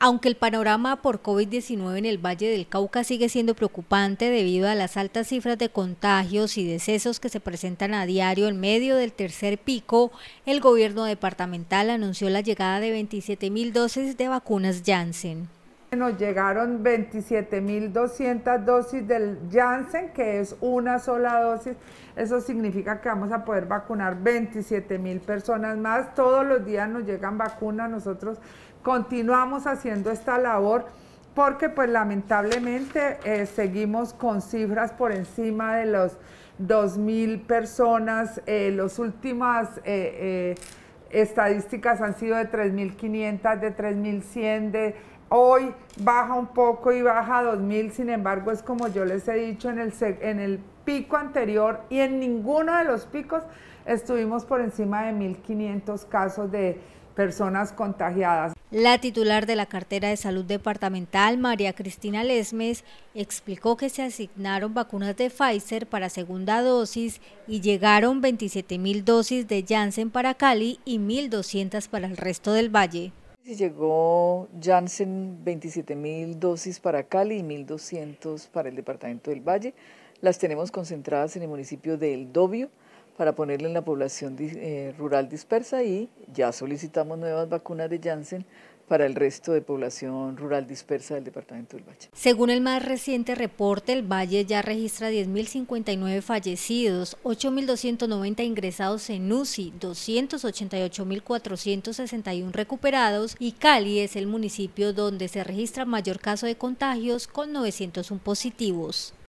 Aunque el panorama por COVID-19 en el Valle del Cauca sigue siendo preocupante debido a las altas cifras de contagios y decesos que se presentan a diario en medio del tercer pico, el gobierno departamental anunció la llegada de 27.000 dosis de vacunas Janssen. Nos llegaron 27.200 dosis del Janssen, que es una sola dosis. Eso significa que vamos a poder vacunar 27.000 personas más. Todos los días nos llegan vacunas. Nosotros continuamos haciendo esta labor porque pues lamentablemente eh, seguimos con cifras por encima de los 2.000 personas. Eh, los últimas... Eh, estadísticas han sido de 3.500, de 3.100, de hoy baja un poco y baja a 2.000, sin embargo es como yo les he dicho en el, en el pico anterior y en ninguno de los picos estuvimos por encima de 1.500 casos de personas contagiadas. La titular de la cartera de salud departamental, María Cristina Lesmes, explicó que se asignaron vacunas de Pfizer para segunda dosis y llegaron 27 mil dosis de Janssen para Cali y 1.200 para el resto del valle. Llegó Janssen 27 mil dosis para Cali y 1.200 para el departamento del Valle. Las tenemos concentradas en el municipio de El Dobio para ponerle en la población eh, rural dispersa y ya solicitamos nuevas vacunas de Janssen para el resto de población rural dispersa del departamento del Valle. Según el más reciente reporte, el Valle ya registra 10.059 fallecidos, 8.290 ingresados en UCI, 288.461 recuperados y Cali es el municipio donde se registra mayor caso de contagios con 901 positivos.